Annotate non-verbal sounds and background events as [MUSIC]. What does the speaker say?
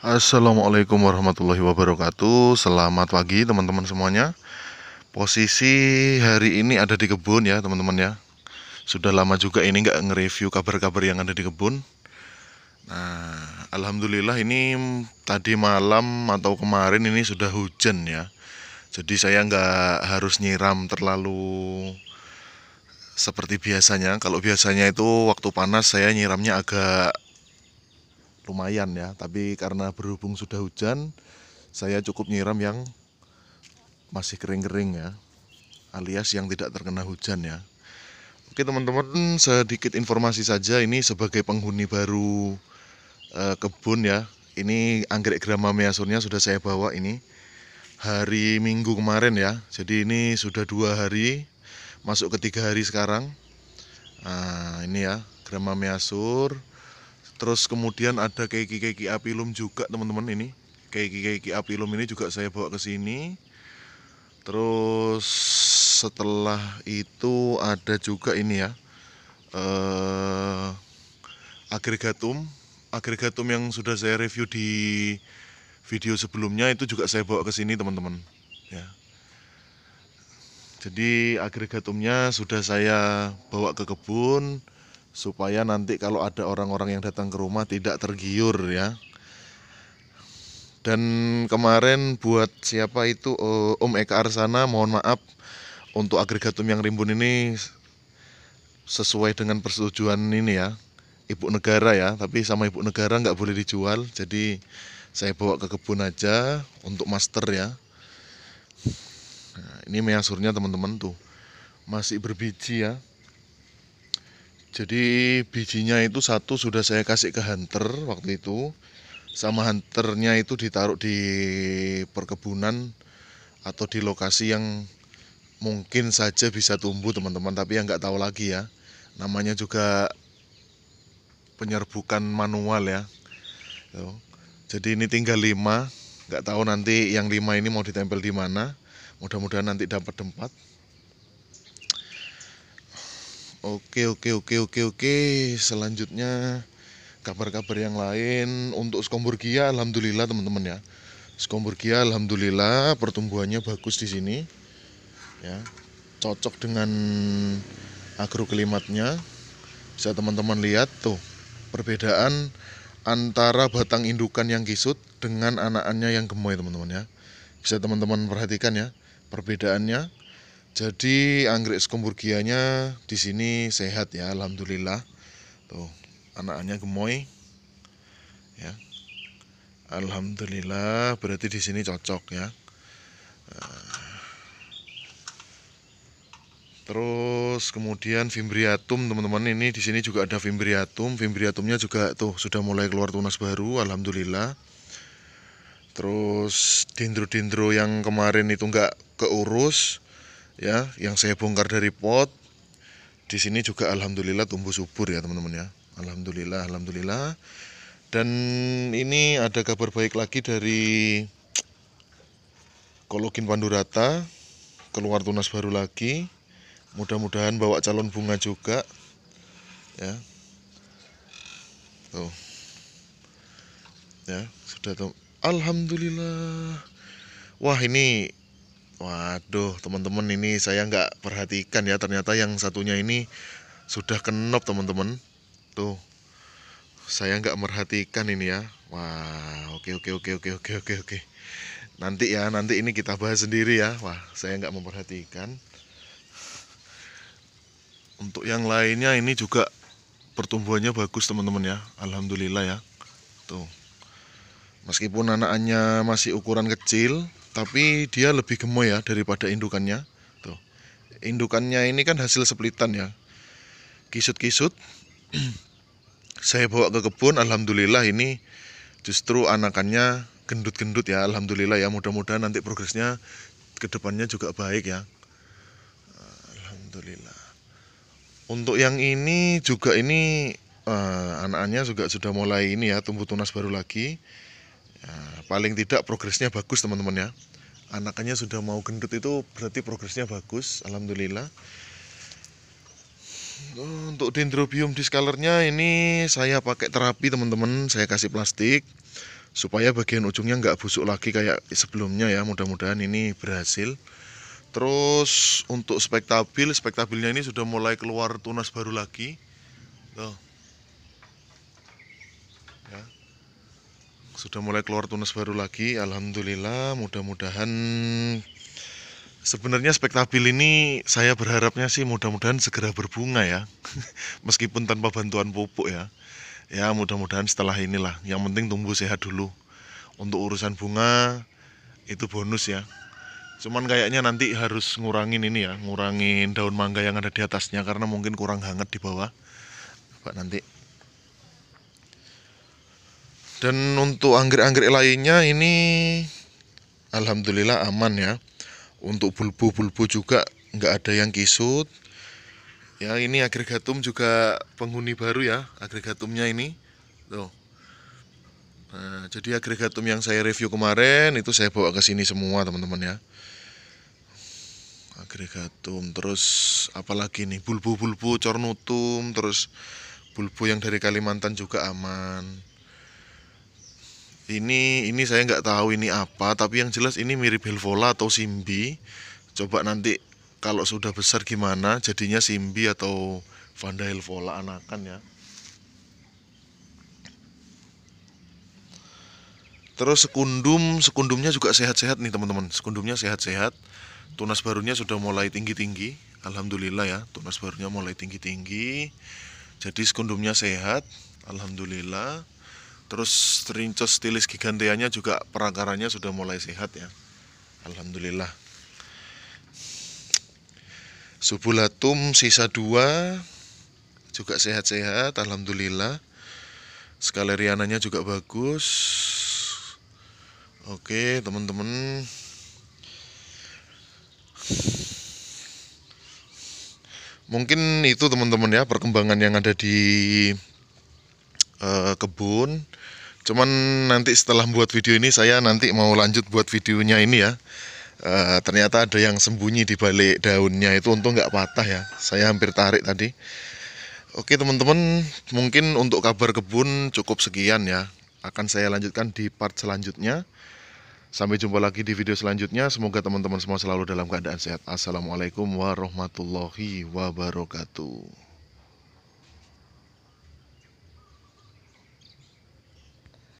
Assalamualaikum warahmatullahi wabarakatuh Selamat pagi teman-teman semuanya Posisi hari ini ada di kebun ya teman-teman ya Sudah lama juga ini nggak nge-review kabar-kabar yang ada di kebun Nah Alhamdulillah ini tadi malam atau kemarin ini sudah hujan ya Jadi saya nggak harus nyiram terlalu seperti biasanya Kalau biasanya itu waktu panas saya nyiramnya agak lumayan ya tapi karena berhubung sudah hujan saya cukup nyiram yang masih kering-kering ya alias yang tidak terkena hujan ya Oke teman-teman sedikit informasi saja ini sebagai penghuni baru e, kebun ya ini anggrek grama measurnya sudah saya bawa ini hari minggu kemarin ya jadi ini sudah dua hari masuk ketiga hari sekarang nah ini ya grama measur terus kemudian ada keiki-keiki apilum juga teman-teman ini keiki-keiki apilum ini juga saya bawa ke sini terus setelah itu ada juga ini ya eh, agregatum agregatum yang sudah saya review di video sebelumnya itu juga saya bawa ke sini teman-teman ya jadi agregatumnya sudah saya bawa ke kebun supaya nanti kalau ada orang-orang yang datang ke rumah tidak tergiur ya. Dan kemarin buat siapa itu eh, Om Eka Arsana mohon maaf untuk agregatum yang rimbun ini sesuai dengan persetujuan ini ya Ibu Negara ya tapi sama Ibu Negara nggak boleh dijual jadi saya bawa ke kebun aja untuk master ya nah, ini measurnya teman-teman tuh masih berbiji ya jadi bijinya itu satu sudah saya kasih ke hunter waktu itu sama hunternya itu ditaruh di perkebunan atau di lokasi yang mungkin saja bisa tumbuh teman-teman tapi yang nggak tahu lagi ya namanya juga penyerbukan manual ya jadi ini tinggal lima nggak tahu nanti yang lima ini mau ditempel di mana mudah-mudahan nanti dapat tempat Oke oke oke oke oke selanjutnya kabar-kabar yang lain untuk Skomburgia alhamdulillah teman-teman ya Skomburgia alhamdulillah pertumbuhannya bagus di sini ya cocok dengan agro klimatnya bisa teman-teman lihat tuh perbedaan antara batang indukan yang kisut dengan anakannya yang gemoy teman-teman ya bisa teman-teman perhatikan ya perbedaannya jadi anggrek skomburgianya di sini sehat ya, alhamdulillah. Tuh, anaknya gemoy. Ya. Alhamdulillah, berarti di sini cocok ya. Eh. Terus kemudian fimbriatum teman-teman ini di sini juga ada fimbriatum. Fimbriatumnya juga tuh sudah mulai keluar tunas baru, alhamdulillah. Terus dendro-dendro yang kemarin itu enggak keurus ya yang saya bongkar dari pot di sini juga alhamdulillah tumbuh subur ya teman-teman ya alhamdulillah alhamdulillah dan ini ada kabar baik lagi dari kolokin pandurata keluar tunas baru lagi mudah-mudahan bawa calon bunga juga ya tuh ya sudah tuh alhamdulillah wah ini Waduh, teman-teman ini saya nggak perhatikan ya. Ternyata yang satunya ini sudah kenop teman-teman. Tuh, saya nggak merhatikan ini ya. Wah, oke oke oke oke oke oke oke. Nanti ya, nanti ini kita bahas sendiri ya. Wah, saya nggak memperhatikan. Untuk yang lainnya ini juga pertumbuhannya bagus teman-teman ya. Alhamdulillah ya. Tuh. Meskipun anakannya masih ukuran kecil, tapi dia lebih gemoy ya daripada indukannya. Tuh. Indukannya ini kan hasil sepelitan ya. Kisut-kisut. [CLEARS THROAT] Saya bawa ke kebun, alhamdulillah ini justru anakannya gendut-gendut ya, alhamdulillah ya. Mudah-mudahan nanti progresnya ke depannya juga baik ya. Alhamdulillah. Untuk yang ini juga ini uh, anaknya juga sudah mulai ini ya tumbuh tunas baru lagi. Ya, paling tidak progresnya bagus teman-teman ya. Anaknya sudah mau gendut itu berarti progresnya bagus, alhamdulillah. Untuk dendrobium discolornya ini saya pakai terapi teman-teman, saya kasih plastik supaya bagian ujungnya nggak busuk lagi kayak sebelumnya ya. Mudah-mudahan ini berhasil. Terus untuk spektabil, spektabilnya ini sudah mulai keluar tunas baru lagi. Tuh. sudah mulai keluar tunas baru lagi Alhamdulillah mudah-mudahan sebenarnya spektabil ini saya berharapnya sih mudah-mudahan segera berbunga ya [LAUGHS] meskipun tanpa bantuan pupuk ya ya mudah-mudahan setelah inilah yang penting tumbuh sehat dulu untuk urusan bunga itu bonus ya cuman kayaknya nanti harus ngurangin ini ya ngurangin daun mangga yang ada di atasnya karena mungkin kurang hangat di bawah Pak nanti dan untuk anggrek-anggrek lainnya ini alhamdulillah aman ya. Untuk bulbu-bulbu juga nggak ada yang kisut. Ya, ini agregatum juga penghuni baru ya, agregatumnya ini. Tuh. Nah, jadi agregatum yang saya review kemarin itu saya bawa ke sini semua, teman-teman ya. Agregatum, terus apalagi nih? Bulbu-bulbu cornutum, terus bulbu yang dari Kalimantan juga aman ini ini saya nggak tahu ini apa tapi yang jelas ini mirip helvola atau simbi coba nanti kalau sudah besar gimana jadinya simbi atau vanda helvola anakan ya terus sekundum sekundumnya juga sehat-sehat nih teman-teman sekundumnya sehat-sehat tunas barunya sudah mulai tinggi-tinggi alhamdulillah ya tunas barunya mulai tinggi-tinggi jadi sekundumnya sehat alhamdulillah Terus rincos stilis gigantianya juga perakarannya sudah mulai sehat ya. Alhamdulillah. Subulatum sisa dua juga sehat-sehat alhamdulillah. skalerianannya juga bagus. Oke, teman-teman. Mungkin itu teman-teman ya perkembangan yang ada di Eh, kebun. Cuman nanti setelah buat video ini saya nanti mau lanjut buat videonya ini ya. E, ternyata ada yang sembunyi di balik daunnya itu untung nggak patah ya. Saya hampir tarik tadi. Oke teman-teman, mungkin untuk kabar kebun cukup sekian ya. Akan saya lanjutkan di part selanjutnya. Sampai jumpa lagi di video selanjutnya. Semoga teman-teman semua selalu dalam keadaan sehat. Assalamualaikum warahmatullahi wabarakatuh.